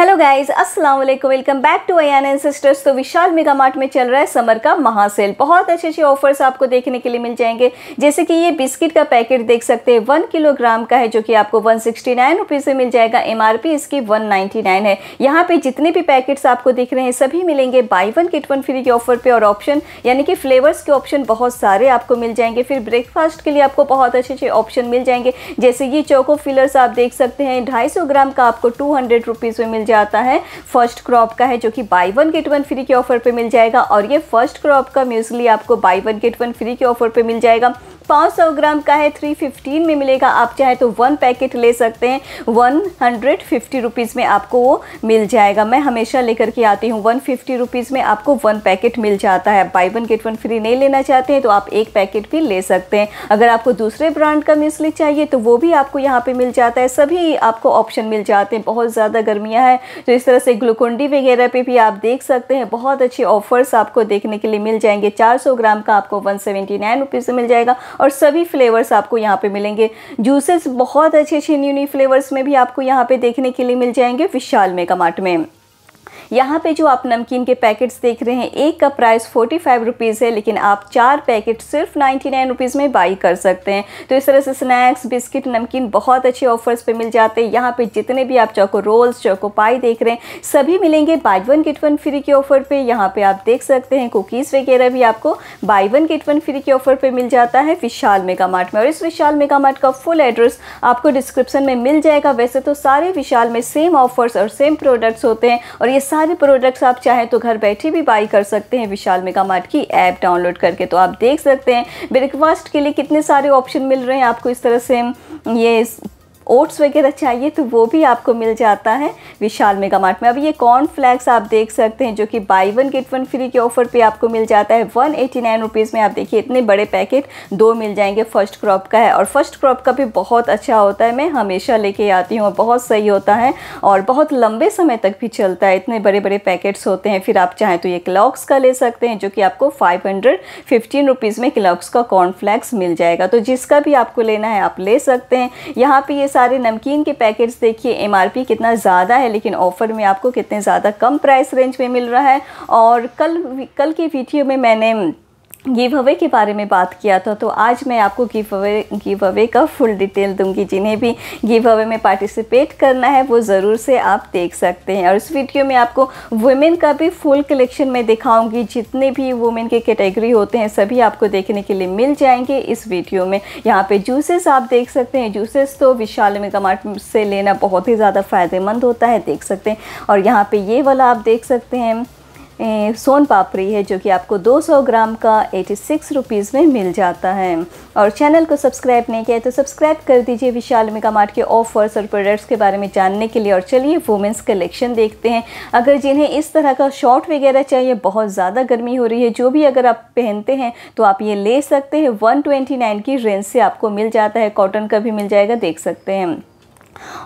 hello guys अस्सलाम वालेकुम welcome back to अन एंड सिस्टर्स तो विशाल मेगा मार्ट में चल रहा है समर का महासेल बहुत अच्छे अच्छे ऑफर्स आपको देखने के लिए मिल जाएंगे जैसे कि ये बिस्किट का पैकेट देख सकते हैं वन किलोग्राम का है जो कि आपको वन सिक्सटी नाइन रुपीज़ में मिल जाएगा एम इसकी वन है यहाँ पर जितने भी पैकेट्स आपको दिख रहे हैं सभी मिलेंगे buy one get one free के ऑफर पर और ऑप्शन यानी कि फ्लेवर्स के ऑप्शन बहुत सारे आपको मिल जाएंगे फिर ब्रेकफास्ट के लिए आपको बहुत अच्छे अच्छे ऑप्शन मिल जाएंगे जैसे ये चोको फिलर्स आप देख सकते हैं ढाई ग्राम का आपको टू हंड्रेड में मिल जाता है फर्स्ट क्रॉप का है जो कि buy one get one free के ऑफर पे मिल जाएगा और ये फर्स्ट क्रॉप का म्यूजली आपको buy one get one free के ऑफर पे मिल जाएगा 500 ग्राम का है 315 में मिलेगा आप चाहे तो वन पैकेट ले सकते हैं वन हंड्रेड फिफ्टी रुपीज़ में आपको वो मिल जाएगा मैं हमेशा लेकर के आती हूँ वन फिफ्टी रुपीज़ में आपको वन पैकेट मिल जाता है buy one get one free नहीं लेना चाहते हैं तो आप एक पैकेट भी ले सकते हैं अगर आपको दूसरे ब्रांड का म्यूसली चाहिए तो वो भी आपको यहाँ पर मिल जाता है सभी आपको ऑप्शन मिल जाते हैं बहुत ज़्यादा गर्मियाँ हैं तो इस तरह से ग्लूकोंडी वगैरह पर भी आप देख सकते हैं बहुत अच्छे ऑफर्स आपको देखने के लिए मिल जाएंगे 400 ग्राम का आपको वन सेवेंटी मिल जाएगा और सभी फ्लेवर्स आपको यहाँ पे मिलेंगे जूसेस बहुत अच्छे अच्छे न्यू न्यू फ्लेवर्स में भी आपको यहाँ पे देखने के लिए मिल जाएंगे विशाल मेगा मार्ट में यहाँ पे जो आप नमकीन के पैकेट्स देख रहे हैं एक का प्राइस फोर्टी फाइव रुपीज़ है लेकिन आप चार पैकेट सिर्फ नाइन्टी नाइन रुपीज़ में बाई कर सकते हैं तो इस तरह से स्नैक्स बिस्किट नमकीन बहुत अच्छे ऑफर्स पे मिल जाते हैं यहाँ पे जितने भी आप चौको रोल्स चौको पाई देख रहे हैं सभी मिलेंगे buy one get one free के ऑफर पर यहाँ पर आप देख सकते हैं कुकीज़ वगैरह भी आपको buy one get one free के ऑफर पर मिल जाता है विशाल मेगा मार्ट में और इस विशाल मेगा मार्ट का फुल एड्रेस आपको डिस्क्रिप्सन में मिल जाएगा वैसे तो सारे विशाल में सेम ऑफर्स और सेम प्रोडक्ट्स होते हैं और ये सारे सारे प्रोडक्ट्स आप चाहें तो घर बैठे भी बाई कर सकते हैं विशाल मेगा मार्ट की ऐप डाउनलोड करके तो आप देख सकते हैं ब्रेकफास्ट के लिए कितने सारे ऑप्शन मिल रहे हैं आपको इस तरह से ये ओट्स वगैरह चाहिए तो वो भी आपको मिल जाता है विशाल मेगा मार्ट में अब ये कॉर्न फ्लैक्स आप देख सकते हैं जो कि buy one get one free के ऑफर पे आपको मिल जाता है वन एटी नाइन रुपीज़ में आप देखिए इतने बड़े पैकेट दो मिल जाएंगे फर्स्ट क्रॉप का है और फर्स्ट क्रॉप का भी बहुत अच्छा होता है मैं हमेशा लेके आती हूँ और बहुत सही होता है और बहुत लंबे समय तक भी चलता है इतने बड़े बड़े पैकेट्स होते हैं फिर आप चाहें तो ये क्लॉक्स का ले सकते हैं जो कि आपको फाइव हंड्रेड फिफ्टीन रुपीज़ में क्लॉक्स का कॉर्नफ्लैक्स मिल जाएगा तो जिसका भी आपको लेना है आप ले सकते हैं यहाँ पर ये सारे नमकीन के पैकेट्स देखिए एमआरपी कितना ज़्यादा है लेकिन ऑफ़र में आपको कितने ज़्यादा कम प्राइस रेंज में मिल रहा है और कल कल की वीडियो में मैंने गिव अवे के बारे में बात किया था तो आज मैं आपको गिव अवे गिव अवे का फुल डिटेल दूंगी जिन्हें भी गिव अवे में पार्टिसिपेट करना है वो ज़रूर से आप देख सकते हैं और इस वीडियो में आपको वुमेन का भी फुल कलेक्शन में दिखाऊंगी जितने भी वुमेन के कैटेगरी होते हैं सभी आपको देखने के लिए मिल जाएंगे इस वीडियो में यहाँ पर जूसेस आप देख सकते हैं जूसेस तो विशाल मेगा मार्ट से लेना बहुत ही ज़्यादा फ़ायदेमंद होता है देख सकते हैं और यहाँ पर ये वाला आप देख सकते हैं सोन पापड़ी है जो कि आपको 200 ग्राम का एटी सिक्स रुपीज़ में मिल जाता है और चैनल को सब्सक्राइब नहीं किया है तो सब्सक्राइब कर दीजिए विशाल मेगा मार्ट के ऑफर्स और प्रोडक्ट्स के बारे में जानने के लिए और चलिए वुमेंस कलेक्शन देखते हैं अगर जिन्हें इस तरह का शॉर्ट वगैरह चाहिए बहुत ज़्यादा गर्मी हो रही है जो भी अगर आप पहनते हैं तो आप ये ले सकते हैं वन की रेंज से आपको मिल जाता है कॉटन का भी मिल जाएगा देख सकते हैं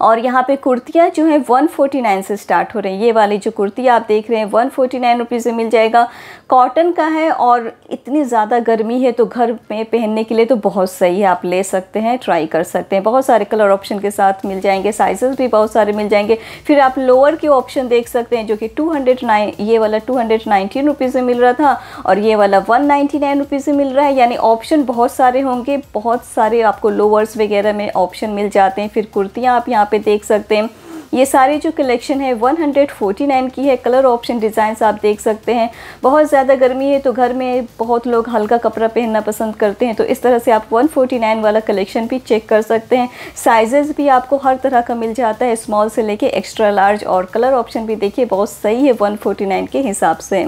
और यहाँ पे कुर्तियाँ जो है 149 से स्टार्ट हो रही हैं ये वाली जो कुर्ती आप देख रहे हैं 149 फोर्टी में मिल जाएगा कॉटन का है और इतनी ज़्यादा गर्मी है तो घर में पहनने के लिए तो बहुत सही है आप ले सकते हैं ट्राई कर सकते हैं बहुत सारे कलर ऑप्शन के साथ मिल जाएंगे साइजेस भी बहुत सारे मिल जाएंगे फिर आप लोअर के ऑप्शन देख सकते हैं जो कि टू ये वाला टू हंड्रेड में मिल रहा था और ये वाला वन नाइन्टी में मिल रहा है यानी ऑप्शन बहुत सारे होंगे बहुत सारे आपको लोअर्स वगैरह में ऑप्शन मिल जाते हैं फिर कुर्तियाँ आप यहाँ पे देख सकते हैं ये सारी जो कलेक्शन है 149 की है कलर ऑप्शन डिज़ाइंस आप देख सकते हैं बहुत ज़्यादा गर्मी है तो घर में बहुत लोग हल्का कपड़ा पहनना पसंद करते हैं तो इस तरह से आप 149 वाला कलेक्शन भी चेक कर सकते हैं साइजेस भी आपको हर तरह का मिल जाता है स्मॉल से लेके एक्स्ट्रा लार्ज और कलर ऑप्शन भी देखिए बहुत सही है वन के हिसाब से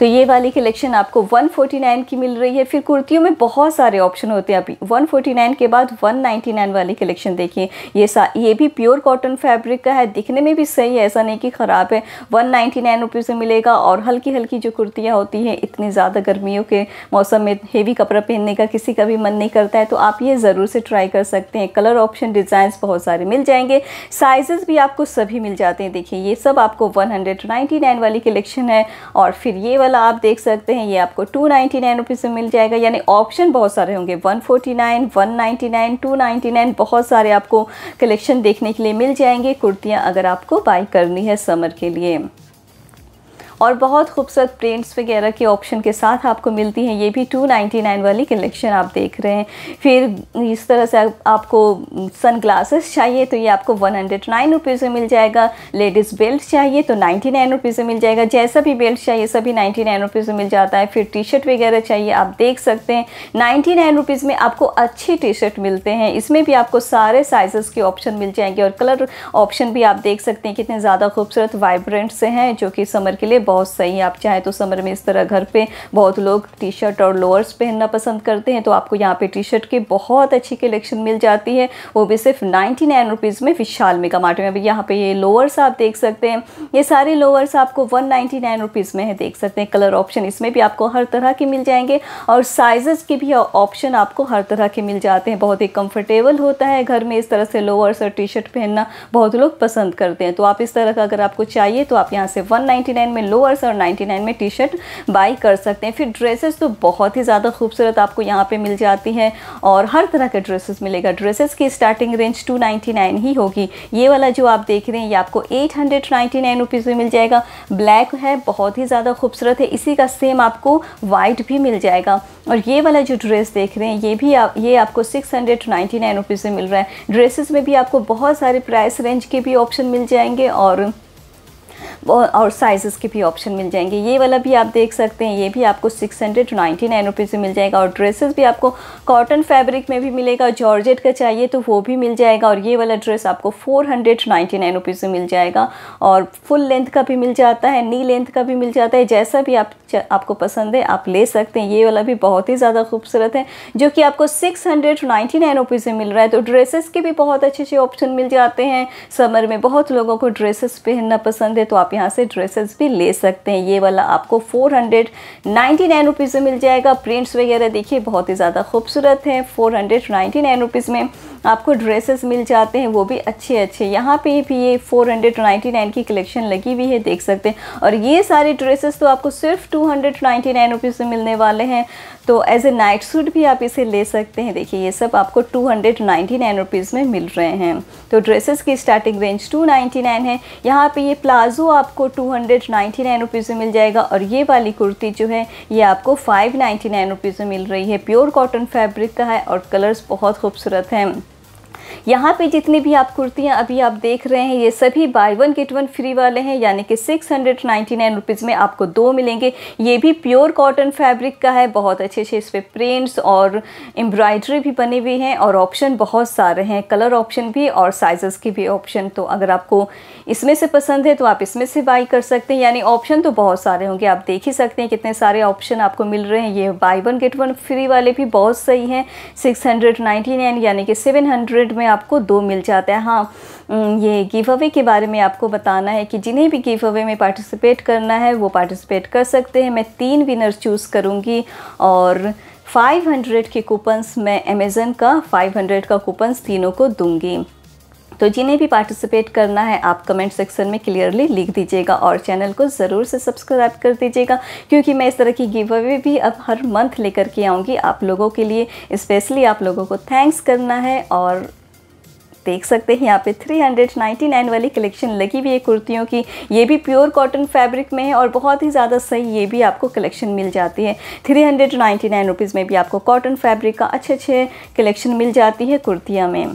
तो ये वाली कलेक्शन आपको 149 की मिल रही है फिर कुर्तियों में बहुत सारे ऑप्शन होते हैं अभी 149 के बाद 199 वाली कलेक्शन देखिए ये सा ये भी प्योर कॉटन फैब्रिक का है दिखने में भी सही है ऐसा नहीं कि ख़राब है वन नाइन्टी से मिलेगा और हल्की हल्की जो कुर्तियाँ होती हैं इतनी ज़्यादा गर्मियों के मौसम में हेवी कपड़ा पहनने का किसी का भी मन नहीं करता है तो आप ये ज़रूर से ट्राई कर सकते हैं कलर ऑप्शन डिजाइन बहुत सारे मिल जाएंगे साइज़ भी आपको सभी मिल जाते हैं देखिए ये सब आपको 199 वाली कलेक्शन है और फिर ये वाली वाला आप देख सकते हैं ये आपको टू नाइन्टी नाइन रुपीज़ में मिल जाएगा यानी ऑप्शन बहुत सारे होंगे one forty nine one nine two ninety nine बहुत सारे आपको कलेक्शन देखने के लिए मिल जाएंगे कुर्तियाँ अगर आपको बाई करनी है समर के लिए और बहुत खूबसूरत प्रिंट्स वगैरह के ऑप्शन के साथ आपको मिलती हैं ये भी 299 वाली कलेक्शन आप देख रहे हैं फिर इस तरह से आपको सन ग्लासेस चाहिए तो ये आपको वन हंड्रेड नाइन रुपीज़ में मिल जाएगा लेडीज़ बेल्ट चाहिए तो नाइन्टी नाइन रुपीज़ में मिल जाएगा जैसा भी बेल्ट चाहिए सभी नाइन्टी नाइन रुपीज़ में मिल जाता है फिर टी शर्ट वगैरह चाहिए आप देख सकते हैं नाइन्टी नाइन रुपीज़ में आपको अच्छी टी शर्ट मिलते हैं इसमें भी आपको सारे साइज़ के ऑप्शन मिल जाएंगे और कलर ऑप्शन भी आप देख सकते हैं कितने ज़्यादा खूबसूरत वाइब्रेंट से हैं जो कि समर के लिए बहुत सही आप चाहें तो समर में इस तरह घर पे बहुत लोग टी शर्ट और लोअर्स पहनना पसंद करते हैं तो आपको यहाँ पे टी शर्ट की बहुत अच्छी कलेक्शन मिल जाती है वो भी सिर्फ नाइन्टी नाइन रुपीज़ में विशाल मेगा मार्ट में अभी यहाँ पे ये लोअर्स आप देख सकते हैं ये सारे लोअर्स आपको वन नाइन्टी नाइन रुपीज़ में है देख सकते हैं कलर ऑप्शन इसमें भी आपको हर तरह के मिल जाएंगे और साइज़ के भी ऑप्शन आपको हर तरह के मिल जाते हैं बहुत ही कंफर्टेबल होता है घर में इस तरह से लोअर्स और टी शर्ट पहनना बहुत लोग पसंद करते हैं तो आप इस तरह का अगर आपको चाहिए तो आप यहाँ से वन में लोअर्स और 99 में टी शर्ट बाई कर सकते हैं फिर ड्रेसेस तो बहुत ही ज़्यादा खूबसूरत आपको यहाँ पे मिल जाती हैं और हर तरह के ड्रेसेस मिलेगा ड्रेसेस की स्टार्टिंग रेंज 299 ही होगी ये वाला जो आप देख रहे हैं ये आपको 899 हंड्रेड में मिल जाएगा ब्लैक है बहुत ही ज़्यादा खूबसूरत है इसी का सेम आपको वाइट भी मिल जाएगा और ये वाला जो ड्रेस देख रहे हैं ये भी आप ये आपको six hundred ninety nine rupees में मिल रहा है ड्रेसेस में भी आपको बहुत सारे प्राइस रेंज के भी ऑप्शन मिल जाएंगे और और साइज़ के भी ऑप्शन मिल जाएंगे ये वाला भी आप देख सकते हैं ये भी आपको six hundred ninety nine rupees में मिल जाएगा और ड्रेसेस भी आपको कॉटन फैब्रिक में भी मिलेगा जॉर्जेट का चाहिए तो वो भी मिल जाएगा और ये वाला ड्रेस आपको four hundred ninety nine rupees में मिल जाएगा और फुल लेंथ का भी मिल जाता है नी लेंथ का भी मिल जाता है जैसा भी आप आपको पसंद है आप ले सकते हैं ये वाला भी बहुत ही ज़्यादा खूबसूरत है जो कि आपको six hundred ninety nine rupees में मिल रहा है तो ड्रेसेस के भी बहुत अच्छे अच्छे ऑप्शन मिल जाते हैं समर में बहुत लोगों को ड्रेसेस पहनना पसंद है तो आप यहाँ से ड्रेसेस भी ले सकते हैं ये वाला आपको फोर हंड्रेड नाइन रुपीज़ में मिल जाएगा प्रिंट्स वगैरह देखिए बहुत ही ज़्यादा खूबसूरत है फोर हंड्रेड नाइन रुपीज़ में आपको ड्रेसेस मिल जाते हैं वो भी अच्छे अच्छे यहाँ पे भी ये 499 की कलेक्शन लगी हुई है देख सकते हैं और ये सारे ड्रेसेस तो आपको सिर्फ 299 रुपीस में मिलने वाले हैं तो एज ए नाइट सूट भी आप इसे ले सकते हैं देखिए ये सब आपको 299 हंड्रेड में मिल रहे हैं तो ड्रेसेस की स्टार्टिंग रेंज 299 है यहाँ पे ये प्लाजो आपको 299 हंड्रेड में मिल जाएगा और ये वाली कुर्ती जो है ये आपको 599 नाइन्टी में मिल रही है प्योर कॉटन फैब्रिक का है और कलर्स बहुत खूबसूरत हैं यहाँ पे जितनी भी आप कुर्तियाँ अभी आप देख रहे हैं ये सभी buy one get one free वाले हैं यानी कि सिक्स हंड्रेड नाइन रुपीज़ में आपको दो मिलेंगे ये भी प्योर कॉटन फैब्रिक का है बहुत अच्छे अच्छे इस पर प्रिंट्स और एम्ब्रॉयडरी भी बनी हुई हैं और ऑप्शन बहुत सारे हैं कलर ऑप्शन भी और साइज़ की भी ऑप्शन तो अगर आपको इसमें से पसंद है तो आप इसमें से बाई कर सकते हैं यानी ऑप्शन तो बहुत सारे होंगे आप देख ही सकते हैं कितने सारे ऑप्शन आपको मिल रहे हैं ये buy one get one free वाले भी बहुत सही हैं सिक्स हंड्रेड नाइन्टी नाइन यानी कि सेवन हंड्रेड में आपको दो मिल जाता है हाँ ये गिव अवे के बारे में आपको बताना है कि जिन्हें भी गिव अवे में पार्टिसिपेट करना है वो पार्टिसिपेट कर सकते हैं मैं तीन विनर्स चूज़ करूँगी और 500 के कूपन्स मैं अमेज़न का 500 का कूपन्स तीनों को दूंगी तो जिन्हें भी पार्टिसिपेट करना है आप कमेंट सेक्शन में क्लियरली लिख दीजिएगा और चैनल को ज़रूर से सब्सक्राइब कर दीजिएगा क्योंकि मैं इस तरह की गिव अवे भी अब हर मंथ लेकर के आऊँगी आप लोगों के लिए स्पेशली आप लोगों को थैंक्स करना है और देख सकते हैं यहाँ पे 399 वाली कलेक्शन लगी हुई है कुर्तियों की ये भी प्योर कॉटन फैब्रिक में है और बहुत ही ज़्यादा सही ये भी आपको कलेक्शन मिल जाती है थ्री हंड्रेड में भी आपको कॉटन फैब्रिक का अच्छे अच्छे कलेक्शन मिल जाती है कुर्तियाँ में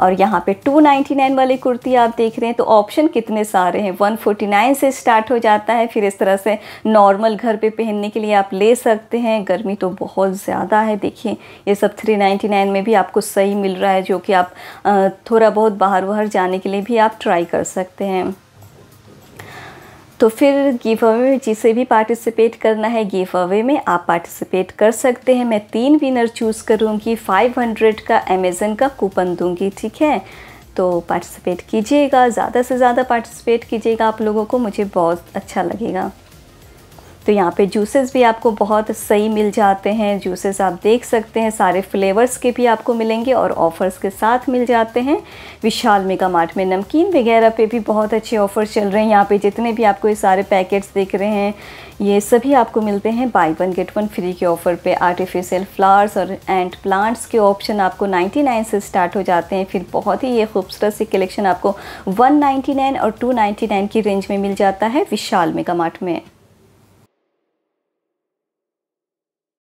और यहाँ पे 299 वाली कुर्ती आप देख रहे हैं तो ऑप्शन कितने सारे हैं 149 से स्टार्ट हो जाता है फिर इस तरह से नॉर्मल घर पे पहनने के लिए आप ले सकते हैं गर्मी तो बहुत ज़्यादा है देखिए ये सब 399 में भी आपको सही मिल रहा है जो कि आप थोड़ा बहुत बाहर वाहर जाने के लिए भी आप ट्राई कर सकते हैं तो फिर गिव अवे में जिसे भी पार्टिसिपेट करना है गिव अवे में आप पार्टिसिपेट कर सकते हैं मैं तीन विनर चूज़ करूँगी 500 का अमेज़न का कूपन दूँगी ठीक है तो पार्टिसिपेट कीजिएगा ज़्यादा से ज़्यादा पार्टिसिपेट कीजिएगा आप लोगों को मुझे बहुत अच्छा लगेगा तो यहाँ पे जूसेस भी आपको बहुत सही मिल जाते हैं जूसेस आप देख सकते हैं सारे फ्लेवर्स के भी आपको मिलेंगे और ऑफ़र्स के साथ मिल जाते हैं विशाल मेगा मार्ट में नमकीन वगैरह पे भी बहुत अच्छे ऑफ़र्स चल रहे हैं यहाँ पे जितने भी आपको ये सारे पैकेट्स देख रहे हैं ये सभी आपको मिलते हैं buy one get one free के ऑफ़र पे आर्टिफिशियल फ्लावर्स और एंड प्लांट्स के ऑप्शन आपको 99 से स्टार्ट हो जाते हैं फिर बहुत ही ये खूबसूरत सी कलेक्शन आपको 199 और 299 की रेंज में मिल जाता है विशाल मेगा मार्ट में